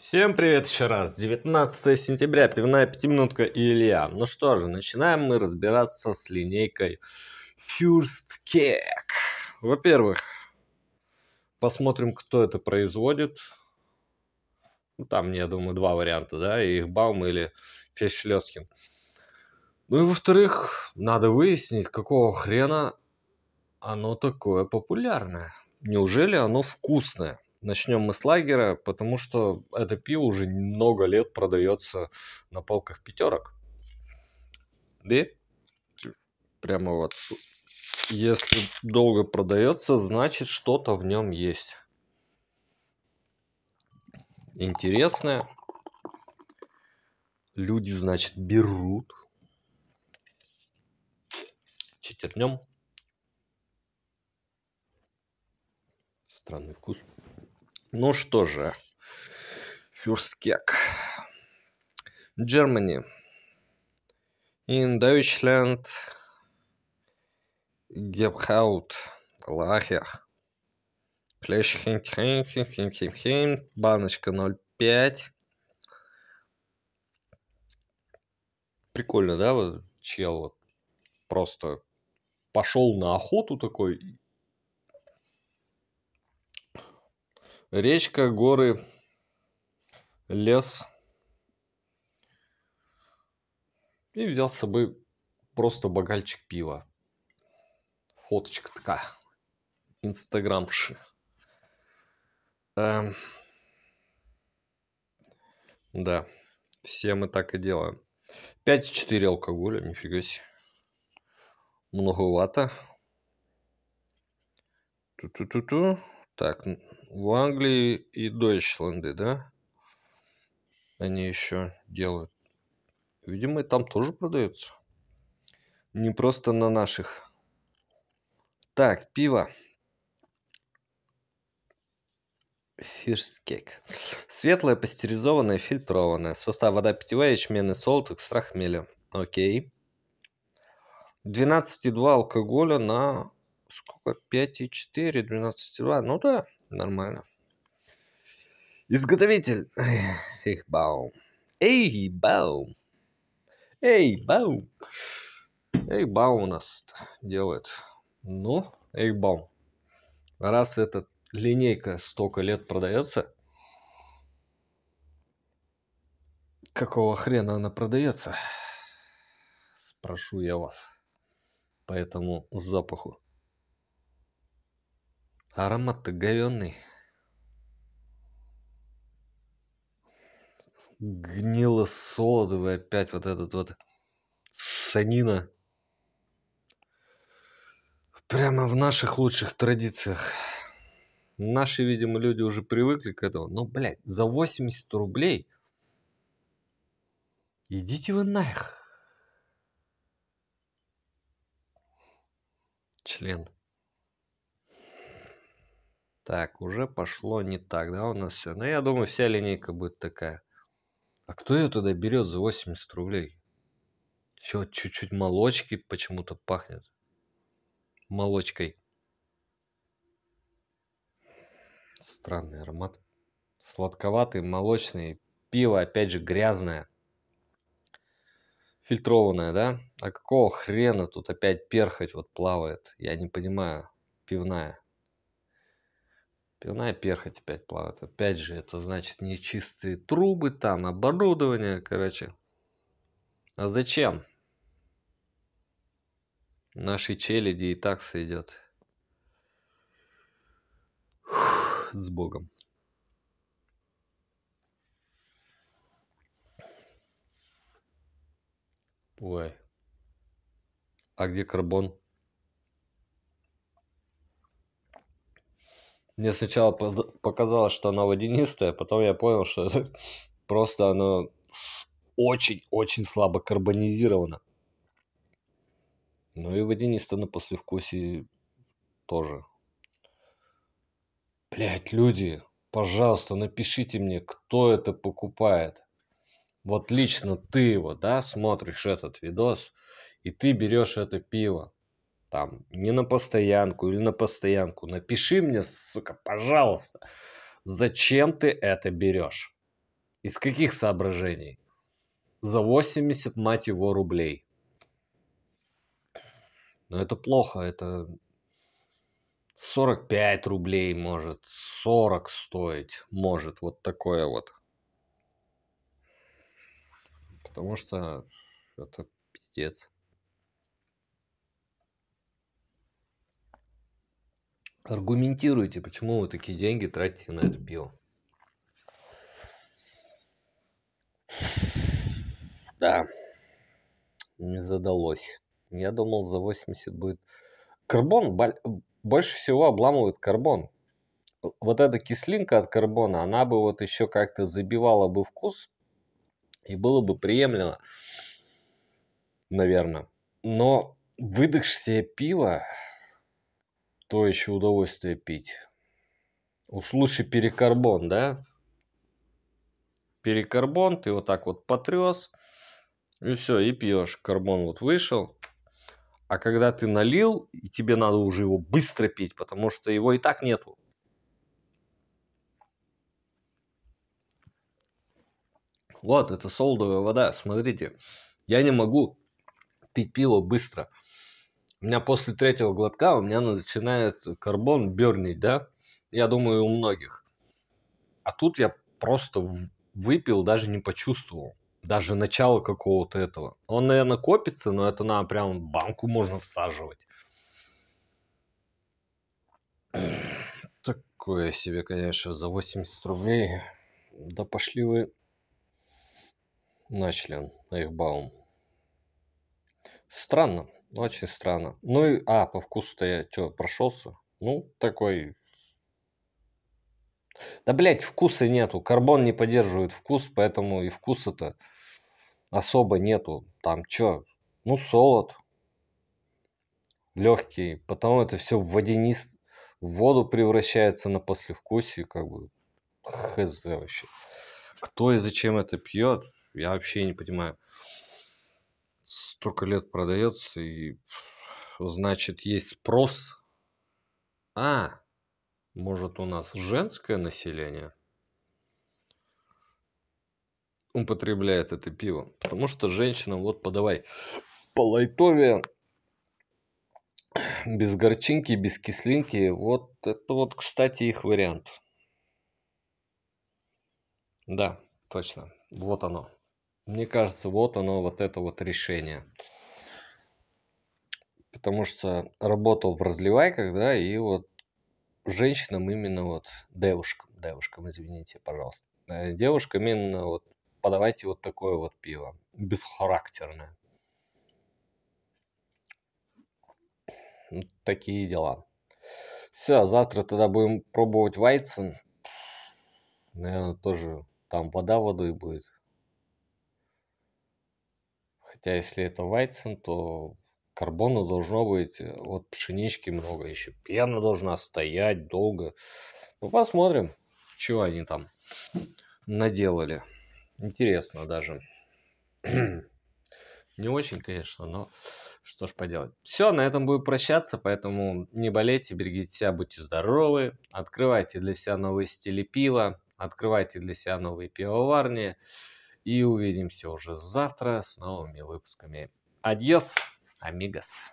Всем привет еще раз, 19 сентября, пивная пятиминутка Илья. Ну что же, начинаем мы разбираться с линейкой Фюрсткек. Во-первых, посмотрим, кто это производит. Ну, там, я думаю, два варианта, да, их Баум или Фешлёскин. Ну и во-вторых, надо выяснить, какого хрена оно такое популярное. Неужели оно вкусное? Начнем мы с лагера, потому что это пиво уже много лет продается на полках пятерок. Да? Прямо вот. Если долго продается, значит что-то в нем есть. Интересное. Люди, значит, берут. Четвернем. Странный вкус. Ну что же, Фюрскек. Germany. In Deutschland gebraut Lager. Баночка 0,5. Прикольно, да, вот чел вот просто пошел на охоту такой Речка, горы, лес. И взял с собой просто багальчик пива. Фоточка такая. Инстаграмши. Эм... Да, все мы так и делаем. 5,4 алкоголя, нифига себе. Многовато. Ту-ту-ту-ту. Так, в Англии и Дойчланды, да? Они еще делают. Видимо, и там тоже продается. Не просто на наших. Так, пиво. Фирскек. Светлое, пастеризованное, фильтрованное. Состав вода питьевая, ячменный солод, экстракт хмеля. Окей. 12,2 алкоголя на сколько? 5,4, 12,2. Ну да, нормально. Изготовитель. Эх, баум. Эй, баум. Эй, баум. Эй, баум у нас делает. Ну, эй, баум. Раз эта линейка столько лет продается, какого хрена она продается? Спрошу я вас по этому запаху аромат то говенный гнило-содовый опять вот этот вот санина прямо в наших лучших традициях наши видимо люди уже привыкли к этому но блять за 80 рублей идите вы нах член так, уже пошло не так, да, у нас все. Но я думаю, вся линейка будет такая. А кто ее туда берет за 80 рублей? Еще чуть-чуть молочки почему-то пахнет. Молочкой. Странный аромат. Сладковатый, молочный. Пиво, опять же, грязное. Фильтрованное, да? А какого хрена тут опять перхоть вот плавает? Я не понимаю. Пивная. Пивная перхоть опять плавает. Опять же, это значит нечистые трубы, там оборудование, короче. А зачем? Нашей челяди и так сойдет. с Богом. Ой. А где карбон? Мне сначала показалось, что она водянистая, потом я понял, что просто она очень-очень слабо карбонизирована. Ну и водянистая на послевкусии тоже. Блять, люди, пожалуйста, напишите мне, кто это покупает. Вот лично ты его, да, смотришь этот видос, и ты берешь это пиво там, не на постоянку или на постоянку, напиши мне, сука, пожалуйста, зачем ты это берешь? Из каких соображений? За 80, мать его, рублей. Но ну, это плохо, это 45 рублей может, 40 стоить может, вот такое вот. Потому что это пиздец. аргументируйте, почему вы такие деньги тратите на это пиво. Да, не задалось. Я думал, за 80 будет... Карбон, больше всего обламывает карбон. Вот эта кислинка от карбона, она бы вот еще как-то забивала бы вкус, и было бы приемлемо, наверное. Но выдохшее пиво, то еще удовольствие пить. Уж лучше перекарбон, да? Перекарбон, ты вот так вот потряс, и все, и пьешь. Карбон вот вышел. А когда ты налил, и тебе надо уже его быстро пить, потому что его и так нету. Вот, это солдовая вода, смотрите. Я не могу пить пиво быстро – у меня после третьего глотка у меня начинает карбон бернить, да? Я думаю, у многих. А тут я просто выпил, даже не почувствовал. Даже начало какого-то этого. Он, наверное, копится, но это на прям банку можно всаживать. Такое себе, конечно, за 80 рублей. Да пошли вы начали на их баум. Странно. Очень странно. Ну и, а, по вкусу-то я что, прошелся? Ну, такой... Да, блядь, вкуса нету. Карбон не поддерживает вкус, поэтому и вкуса-то особо нету. Там что? Ну, солод. Легкий. Потом это все в водянист... В воду превращается на послевкусие, как бы. Хз вообще. Кто и зачем это пьет, я вообще не понимаю столько лет продается, и значит, есть спрос. А, может, у нас женское население употребляет это пиво? Потому что женщинам, вот подавай, по лайтове, без горчинки, без кислинки. Вот это вот, кстати, их вариант. Да, точно. Вот оно. Мне кажется, вот оно, вот это вот решение. Потому что работал в разливайках, да, и вот женщинам именно вот, девушкам, девушкам, извините, пожалуйста, э, девушкам именно вот подавайте вот такое вот пиво, бесхарактерное. Вот такие дела. Все, завтра тогда будем пробовать Вайцен. Наверное, тоже там вода водой будет. Хотя если это Вайцен, то карбона должно быть э, от пшенички много. Еще пена должна стоять долго. Ну, посмотрим, чего они там наделали. Интересно даже. Не очень, конечно, но что ж поделать. Все, на этом буду прощаться, поэтому не болейте, берегите себя, будьте здоровы, открывайте для себя новые стили пива, открывайте для себя новые пивоварни. И увидимся уже завтра с новыми выпусками. Адьос, амигос.